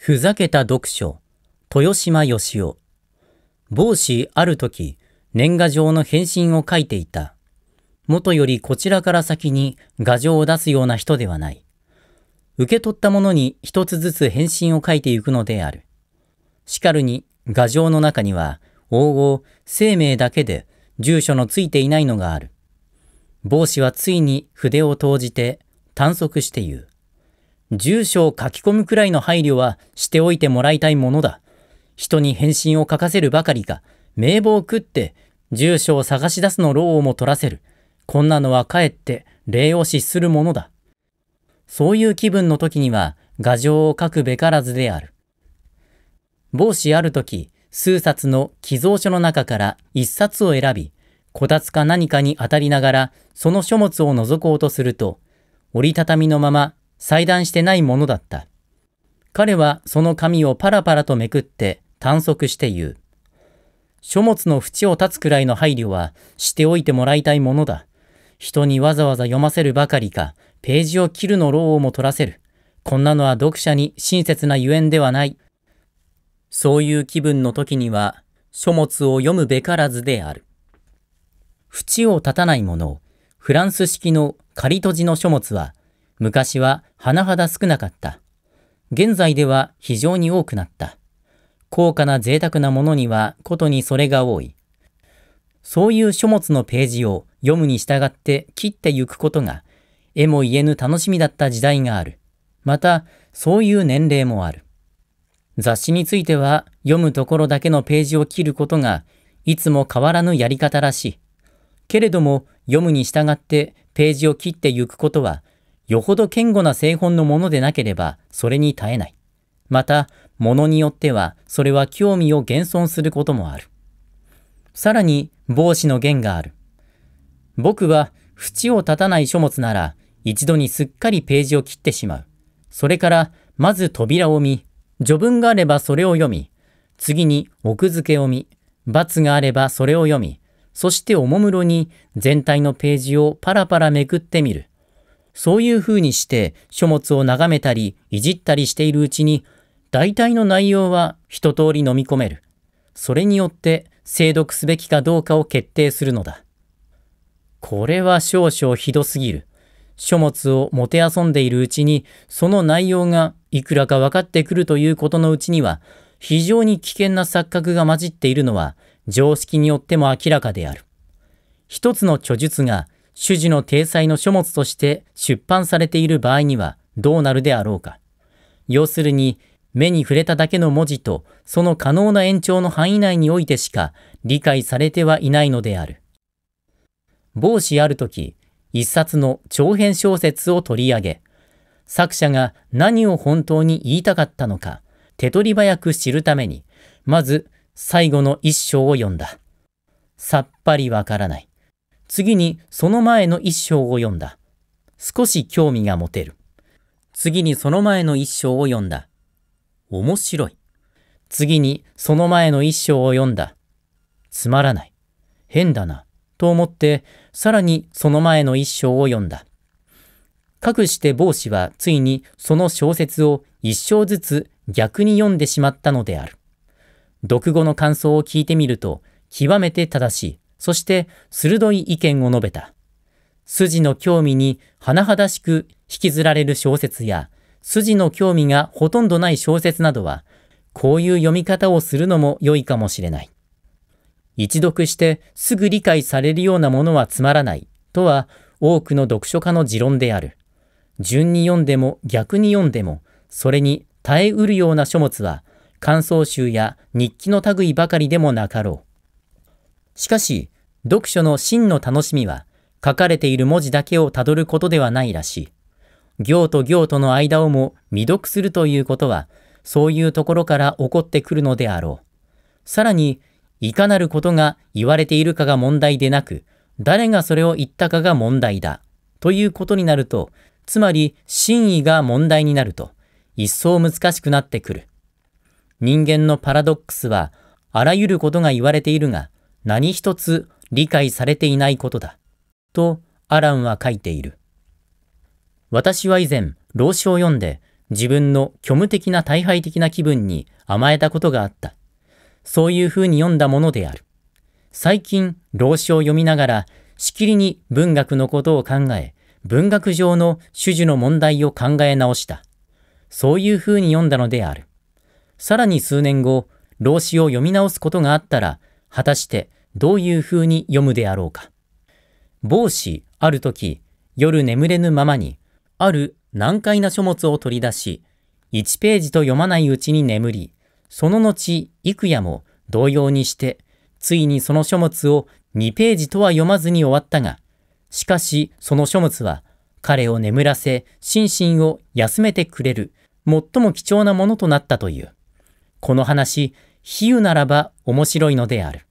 ふざけた読書、豊島義雄。帽子ある時、年賀状の返信を書いていた。元よりこちらから先に画像を出すような人ではない。受け取ったものに一つずつ返信を書いていくのである。しかるに、画像の中には、応号、生命だけで住所のついていないのがある。帽子はついに筆を投じて、短足して言う。住所を書き込むくらいの配慮はしておいてもらいたいものだ。人に返信を書かせるばかりか、名簿を食って、住所を探し出すの労をも取らせる。こんなのはかえって、礼を失するものだ。そういう気分の時には、画像を書くべからずである。某子ある時、数冊の寄贈書の中から一冊を選び、こたつか何かに当たりながら、その書物を覗こうとすると、折りたたみのまま裁断してないものだった。彼はその紙をパラパラとめくって探索して言う。書物の縁を立つくらいの配慮はしておいてもらいたいものだ。人にわざわざ読ませるばかりか、ページを切るの労をも取らせる。こんなのは読者に親切なゆえんではない。そういう気分の時には、書物を読むべからずである。縁を立たないもの、フランス式の仮閉じの書物は、昔は甚だ少なかった。現在では非常に多くなった。高価な贅沢なものにはことにそれが多い。そういう書物のページを読むに従って切ってゆくことが、絵も言えぬ楽しみだった時代がある。また、そういう年齢もある。雑誌については、読むところだけのページを切ることが、いつも変わらぬやり方らしい。けれども、読むに従ってページを切ってゆくことは、よほど堅固な製本のものでなければ、それに耐えない。また、ものによっては、それは興味を減損することもある。さらに、帽子の弦がある。僕は、縁を立たない書物なら、一度にすっかりページを切ってしまう。それから、まず扉を見、序文があればそれを読み、次に奥付けを見、罰があればそれを読み、そしておもむろに全体のページをパラパラめくってみる。そういうふうにして書物を眺めたり、いじったりしているうちに、大体の内容は一通り飲み込める。それによって精読すべきかどうかを決定するのだ。これは少々ひどすぎる。書物をもてあそんでいるうちに、その内容がいくらか分かってくるということのうちには、非常に危険な錯覚が混じっているのは、常識によっても明らかである。一つの著述が主事の体裁の書物として出版されている場合にはどうなるであろうか。要するに、目に触れただけの文字とその可能な延長の範囲内においてしか理解されてはいないのである。某子ある時、一冊の長編小説を取り上げ、作者が何を本当に言いたかったのか、手取り早く知るために、まず最後の一章を読んだ。さっぱりわからない。次にその前の一章を読んだ。少し興味が持てる。次にその前の一章を読んだ。面白い。次にその前の一章を読んだ。つまらない。変だな。と思って、さらにその前の一章を読んだ。かくして帽子はついにその小説を一章ずつ逆に読んでしまったのである。読後の感想を聞いてみると、極めて正しい。そして鋭い意見を述べた。筋の興味に甚だしく引きずられる小説や、筋の興味がほとんどない小説などは、こういう読み方をするのも良いかもしれない。一読してすぐ理解されるようなものはつまらないとは多くの読書家の持論である。順に読んでも逆に読んでも、それに耐えうるような書物は、感想集や日記の類ばかりでもなかろう。しかし、読書の真の楽しみは、書かれている文字だけをたどることではないらしい。行と行との間をも未読するということは、そういうところから起こってくるのであろう。さらに、いかなることが言われているかが問題でなく、誰がそれを言ったかが問題だ。ということになると、つまり真意が問題になると、一層難しくなってくる。人間のパラドックスは、あらゆることが言われているが、何一つ理解されていないことだ。とアランは書いている。私は以前、老子を読んで自分の虚無的な大敗的な気分に甘えたことがあった。そういうふうに読んだものである。最近、老子を読みながら、しきりに文学のことを考え、文学上の主樹の問題を考え直した。そういうふうに読んだのである。さらに数年後、老子を読み直すことがあったら、果たしてどういううに読むであろうか。帽子ある時、夜眠れぬままに、ある難解な書物を取り出し、1ページと読まないうちに眠り、その後、幾夜も同様にして、ついにその書物を2ページとは読まずに終わったが、しかしその書物は、彼を眠らせ、心身を休めてくれる、最も貴重なものとなったという。この話、比喩ならば面白いのである。